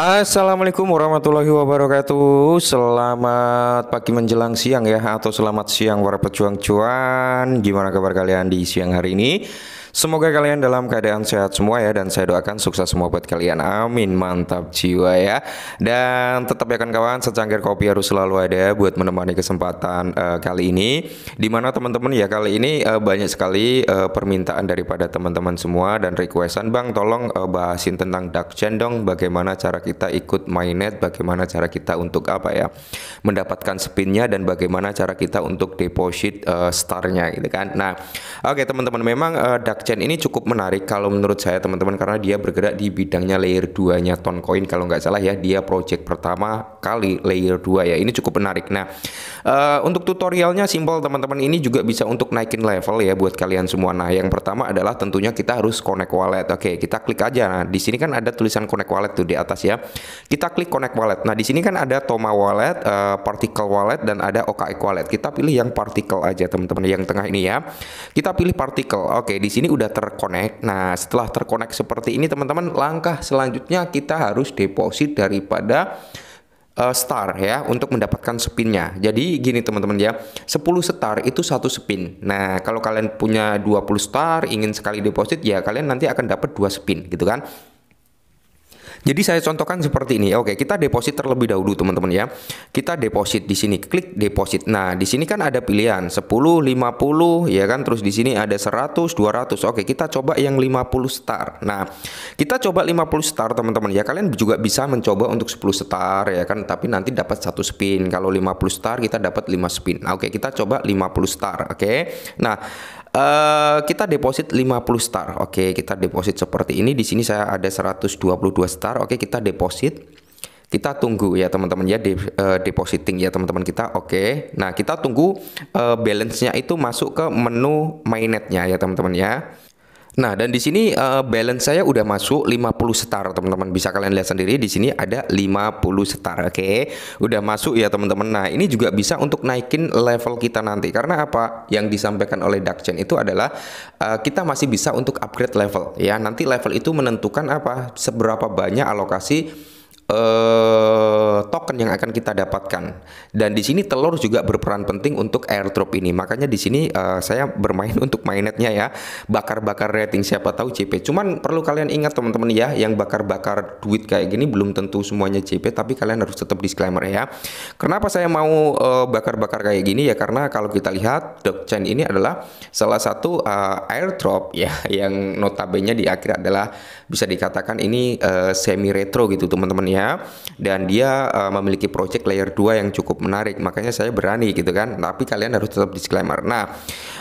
Assalamualaikum warahmatullahi wabarakatuh Selamat pagi menjelang siang ya Atau selamat siang para pejuang cuan Gimana kabar kalian di siang hari ini Semoga kalian dalam keadaan sehat semua ya dan saya doakan sukses semua buat kalian. Amin. Mantap jiwa ya. Dan tetap ya kan kawan, secangkir kopi harus selalu ada buat menemani kesempatan uh, kali ini Dimana teman-teman ya kali ini uh, banyak sekali uh, permintaan daripada teman-teman semua dan requestan Bang tolong uh, bahasin tentang dark dong bagaimana cara kita ikut mainnet, bagaimana cara kita untuk apa ya? mendapatkan spinnya dan bagaimana cara kita untuk deposit uh, starnya gitu kan. Nah, oke okay, teman-teman memang uh, dark Chain ini cukup menarik kalau menurut saya teman-teman karena dia bergerak di bidangnya layer 2-nya Toncoin kalau nggak salah ya dia project pertama kali layer 2 ya ini cukup menarik. Nah uh, untuk tutorialnya simpel teman-teman ini juga bisa untuk naikin level ya buat kalian semua. Nah yang pertama adalah tentunya kita harus connect wallet. Oke kita klik aja. Nah di sini kan ada tulisan connect wallet tuh di atas ya. Kita klik connect wallet. Nah di sini kan ada Toma wallet, uh, Particle wallet dan ada OKX wallet. Kita pilih yang Particle aja teman-teman yang tengah ini ya. Kita pilih Particle. Oke di sini udah terkonek. Nah, setelah terkonek seperti ini teman-teman, langkah selanjutnya kita harus deposit daripada uh, star ya untuk mendapatkan spinnya. Jadi gini teman-teman ya, 10 star itu satu spin. Nah, kalau kalian punya 20 star ingin sekali deposit ya kalian nanti akan dapat dua spin gitu kan. Jadi saya contohkan seperti ini. Oke, kita deposit terlebih dahulu teman-teman ya. Kita deposit di sini, klik deposit. Nah, di sini kan ada pilihan 10, 50 ya kan. Terus di sini ada 100, 200. Oke, kita coba yang 50 star. Nah, kita coba 50 star teman-teman ya. Kalian juga bisa mencoba untuk 10 star ya kan, tapi nanti dapat satu spin. Kalau 50 star kita dapat 5 spin. Nah, oke, kita coba 50 star, oke. Nah, Uh, kita deposit 50 star. Oke, okay, kita deposit seperti ini. Di sini saya ada 122 star. Oke, okay, kita deposit. Kita tunggu ya teman-teman ya de uh, depositing ya teman-teman kita. Oke. Okay. Nah, kita tunggu uh, balance-nya itu masuk ke menu mainnetnya ya teman-teman ya. Nah, dan di sini uh, balance saya udah masuk 50 setar, teman-teman. Bisa kalian lihat sendiri di sini ada 50 setar, oke. Okay? Udah masuk ya, teman-teman. Nah, ini juga bisa untuk naikin level kita nanti. Karena apa? Yang disampaikan oleh Dakchen itu adalah uh, kita masih bisa untuk upgrade level ya. Nanti level itu menentukan apa? Seberapa banyak alokasi uh, token yang akan kita dapatkan. Dan di sini telur juga berperan penting untuk airdrop ini. Makanya di sini uh, saya bermain untuk mainnetnya ya, bakar-bakar rating siapa tahu CP Cuman perlu kalian ingat teman-teman ya, yang bakar-bakar duit kayak gini belum tentu semuanya CP tapi kalian harus tetap disclaimer ya. Kenapa saya mau eh, bakar-bakar uh, kayak gini ya? Karena kalau kita lihat blockchain ini adalah salah satu uh, airdrop ya yang notabene di akhir adalah bisa dikatakan ini uh, semi retro gitu teman-teman ya dan dia uh, memiliki project layer 2 yang cukup menarik makanya saya berani gitu kan tapi kalian harus tetap disclaimer nah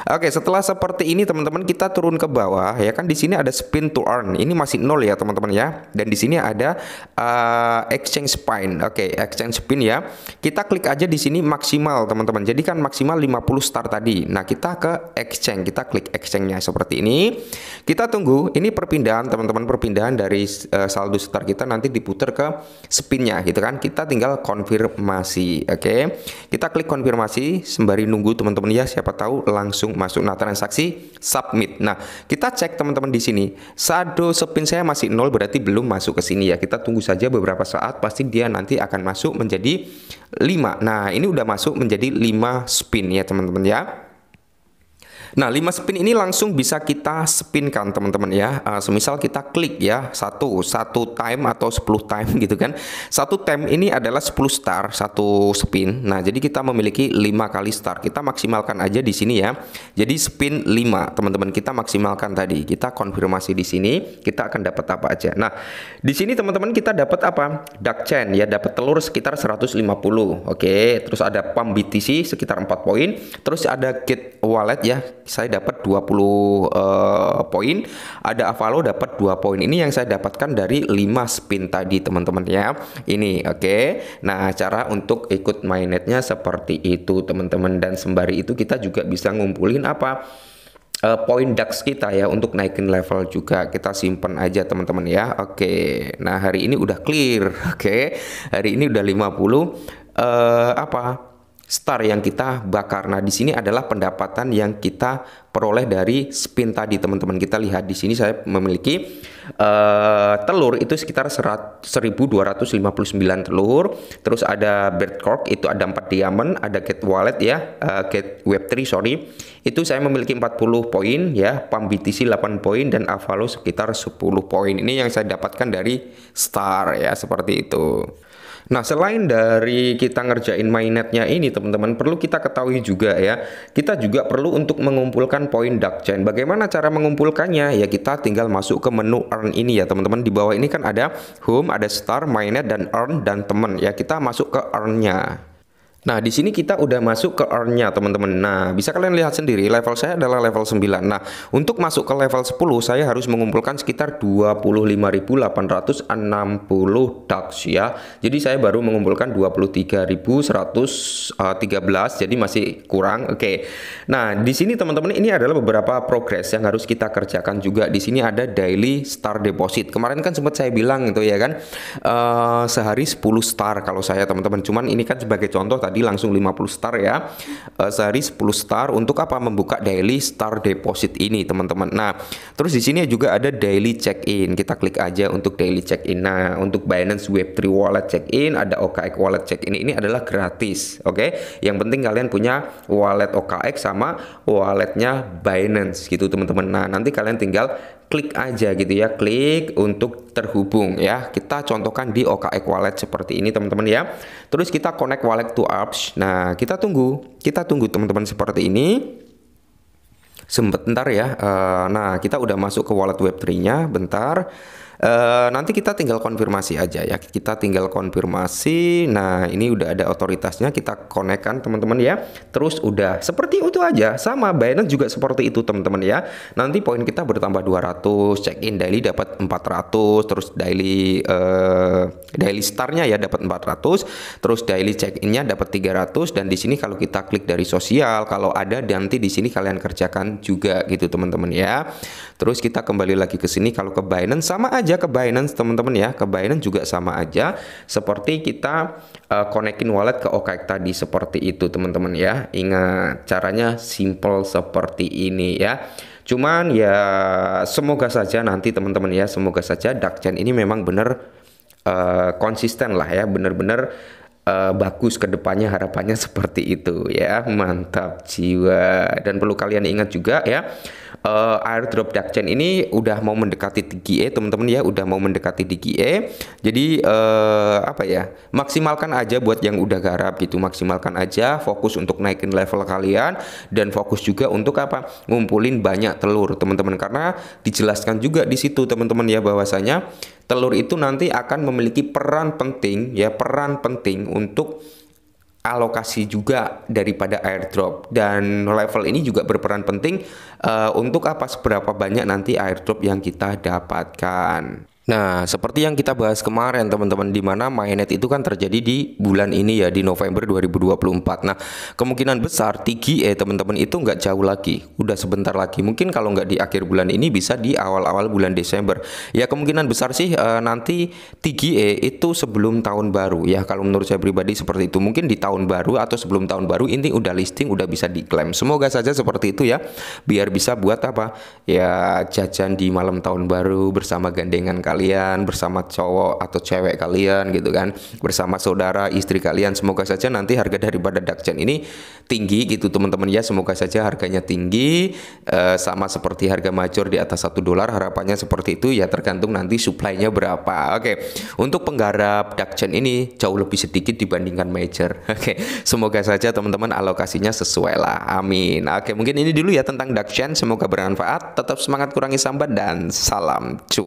oke okay, setelah seperti ini teman-teman kita turun ke bawah ya kan di sini ada spin to earn ini masih nol ya teman-teman ya dan di sini ada uh, exchange spin oke okay, exchange spin ya kita klik aja di sini maksimal teman-teman jadi kan maksimal 50 star tadi nah kita ke exchange kita klik exchange-nya seperti ini kita tunggu ini perpindahan teman-teman perpindahan dari uh, saldo star kita nanti diputar ke spinnya gitu kan. Kita tinggal konfirmasi, oke. Okay? Kita klik konfirmasi sembari nunggu teman-teman ya siapa tahu langsung masuk. Nah, transaksi submit. Nah, kita cek teman-teman di sini. saldo spin saya masih nol berarti belum masuk ke sini ya. Kita tunggu saja beberapa saat pasti dia nanti akan masuk menjadi 5. Nah, ini udah masuk menjadi 5 spin ya teman-teman ya. Nah, 5 spin ini langsung bisa kita spinkan teman-teman ya. Uh, semisal kita klik ya, satu satu time atau 10 time gitu kan. Satu time ini adalah 10 star satu spin. Nah, jadi kita memiliki 5 kali star. Kita maksimalkan aja di sini ya. Jadi spin 5 teman-teman kita maksimalkan tadi. Kita konfirmasi di sini, kita akan dapat apa aja. Nah, di sini teman-teman kita dapat apa? Duck chain ya, dapat telur sekitar 150. Oke, terus ada pump BTC sekitar 4 poin, terus ada kit wallet ya saya dapat 20 uh, eh, poin, ada Avalo dapat 2 poin. Ini yang saya dapatkan dari 5 spin tadi teman-teman ya. Ini oke. Okay. Nah, cara untuk ikut mainnetnya seperti itu teman-teman dan sembari itu kita juga bisa ngumpulin apa? Uh, poin DAX kita ya untuk naikin level juga kita simpen aja teman-teman ya oke okay. nah hari ini udah clear oke okay. hari ini udah 50 uh, eh, apa star yang kita bakar. Nah, di sini adalah pendapatan yang kita peroleh dari spin tadi, teman-teman. Kita lihat di sini saya memiliki uh, telur itu sekitar puluh 1259 telur. Terus ada bird cork itu ada 4 diamond, ada cat wallet ya, uh, cat web3 sorry. Itu saya memiliki 40 poin ya, pam BTC 8 poin dan Avalo sekitar 10 poin. Ini yang saya dapatkan dari star ya, seperti itu. Nah, selain dari kita ngerjain mainnetnya ini, teman-teman, perlu kita ketahui juga ya, kita juga perlu untuk mengumpulkan poin chain. Bagaimana cara mengumpulkannya? Ya, kita tinggal masuk ke menu earn ini ya, teman-teman. Di bawah ini kan ada home, ada star, mainnet, dan earn, dan teman. Ya, kita masuk ke earn-nya. Nah, di sini kita udah masuk ke earn-nya, teman-teman. Nah, bisa kalian lihat sendiri, level saya adalah level 9. Nah, untuk masuk ke level 10, saya harus mengumpulkan sekitar 25.860 DAX ya. Jadi saya baru mengumpulkan 23.113, eh, jadi masih kurang. Oke. Nah, di sini teman-teman ini adalah beberapa progres yang harus kita kerjakan juga. Di sini ada daily star deposit. Kemarin kan sempat saya bilang itu ya kan, uh, sehari 10 star kalau saya, teman-teman. Cuman ini kan sebagai contoh tadi langsung 50 star ya uh, sehari 10 star untuk apa membuka daily star deposit ini teman-teman nah terus di sini juga ada daily check in kita klik aja untuk daily check in nah untuk Binance Web3 wallet check in ada OKX wallet check in ini adalah gratis oke okay? yang penting kalian punya wallet OKX sama walletnya Binance gitu teman-teman nah nanti kalian tinggal klik aja gitu ya, klik untuk terhubung ya. Kita contohkan di OKX Wallet seperti ini teman-teman ya. Terus kita connect wallet to apps. Nah, kita tunggu, kita tunggu teman-teman seperti ini. Sebentar ya. Eh, nah, kita udah masuk ke wallet Web3-nya, bentar. Eh, nanti kita tinggal konfirmasi aja ya. Kita tinggal konfirmasi. Nah, ini udah ada otoritasnya, kita konekkan teman-teman ya. Terus udah seperti itu aja. Sama Binance juga seperti itu teman-teman ya. Nanti poin kita bertambah 200, check in daily dapat 400, terus daily uh, daily startnya ya dapat 400, terus daily check innya dapat 300 dan di sini kalau kita klik dari sosial kalau ada nanti di sini kalian kerjakan juga gitu teman-teman ya. Terus kita kembali lagi ke sini kalau ke Binance sama aja aja ke Binance teman-teman ya. Ke Binance juga sama aja seperti kita uh, konekin wallet ke OKX tadi seperti itu teman-teman ya. Ingat caranya simple seperti ini ya. Cuman ya semoga saja nanti teman-teman ya, semoga saja Chain ini memang benar uh, konsisten lah ya, benar-benar uh, bagus depannya harapannya seperti itu ya mantap jiwa dan perlu kalian ingat juga ya uh, eh, airdrop chain ini udah mau mendekati DGE teman-teman ya udah mau mendekati DGE jadi uh, apa ya maksimalkan aja buat yang udah garap gitu maksimalkan aja fokus untuk naikin level kalian dan fokus juga untuk apa ngumpulin banyak telur teman-teman karena dijelaskan juga di situ teman-teman ya bahwasanya telur itu nanti akan memiliki peran penting ya peran penting untuk alokasi juga daripada airdrop dan level ini juga berperan penting uh, untuk apa seberapa banyak nanti airdrop yang kita dapatkan. Nah, seperti yang kita bahas kemarin teman-teman di mana mainnet itu kan terjadi di bulan ini ya di November 2024. Nah, kemungkinan besar TGE eh, teman-teman itu nggak jauh lagi, udah sebentar lagi. Mungkin kalau nggak di akhir bulan ini bisa di awal-awal bulan Desember. Ya kemungkinan besar sih eh, nanti TGE eh, itu sebelum tahun baru ya kalau menurut saya pribadi seperti itu. Mungkin di tahun baru atau sebelum tahun baru ini udah listing, udah bisa diklaim. Semoga saja seperti itu ya. Biar bisa buat apa? Ya jajan di malam tahun baru bersama gandengan kali kalian, bersama cowok atau cewek kalian gitu kan, bersama saudara, istri kalian. Semoga saja nanti harga daripada dakjen ini tinggi gitu teman-teman ya. Semoga saja harganya tinggi eh, sama seperti harga macur di atas satu dolar. Harapannya seperti itu ya tergantung nanti supply-nya berapa. Oke. Untuk penggarap dakjen ini jauh lebih sedikit dibandingkan major. Oke. Semoga saja teman-teman alokasinya sesuai lah. Amin. Oke, mungkin ini dulu ya tentang dakjen. Semoga bermanfaat. Tetap semangat kurangi sambat dan salam cu.